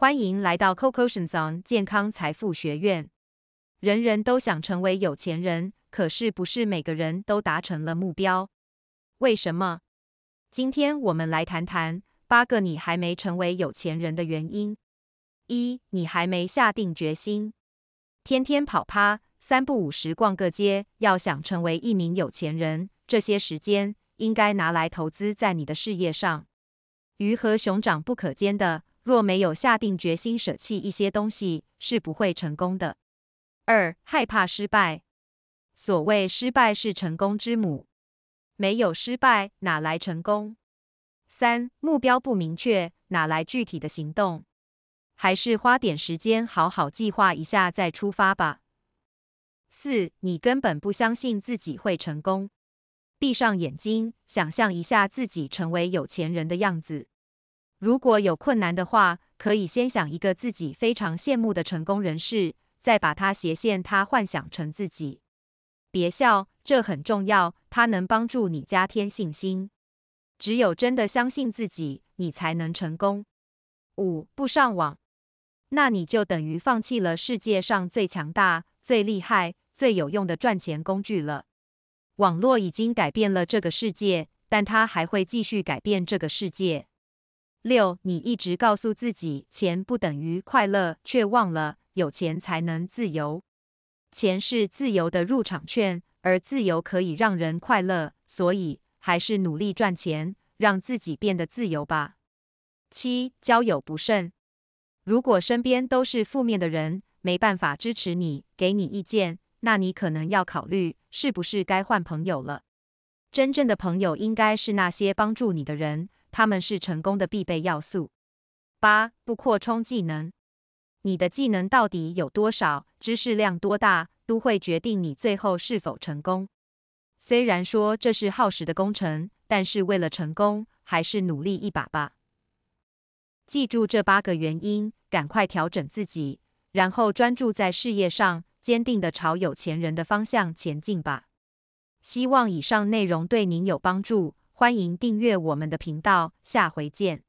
欢迎来到 COCOshion 健康财富学院。人人都想成为有钱人，可是不是每个人都达成了目标。为什么？今天我们来谈谈八个你还没成为有钱人的原因。一、你还没下定决心。天天跑趴，三不五时逛个街。要想成为一名有钱人，这些时间应该拿来投资在你的事业上。鱼和熊掌不可兼得。若没有下定决心舍弃一些东西，是不会成功的。二、害怕失败，所谓失败是成功之母，没有失败哪来成功？三、目标不明确，哪来具体的行动？还是花点时间好好计划一下再出发吧。四、你根本不相信自己会成功，闭上眼睛想象一下自己成为有钱人的样子。如果有困难的话，可以先想一个自己非常羡慕的成功人士，再把他斜线，他幻想成自己。别笑，这很重要，它能帮助你加添信心。只有真的相信自己，你才能成功。五不上网，那你就等于放弃了世界上最强大、最厉害、最有用的赚钱工具了。网络已经改变了这个世界，但它还会继续改变这个世界。六，你一直告诉自己，钱不等于快乐，却忘了有钱才能自由。钱是自由的入场券，而自由可以让人快乐，所以还是努力赚钱，让自己变得自由吧。七，交友不慎，如果身边都是负面的人，没办法支持你，给你意见，那你可能要考虑是不是该换朋友了。真正的朋友应该是那些帮助你的人。他们是成功的必备要素。八、不扩充技能，你的技能到底有多少，知识量多大，都会决定你最后是否成功。虽然说这是耗时的工程，但是为了成功，还是努力一把吧。记住这八个原因，赶快调整自己，然后专注在事业上，坚定的朝有钱人的方向前进吧。希望以上内容对您有帮助。欢迎订阅我们的频道，下回见。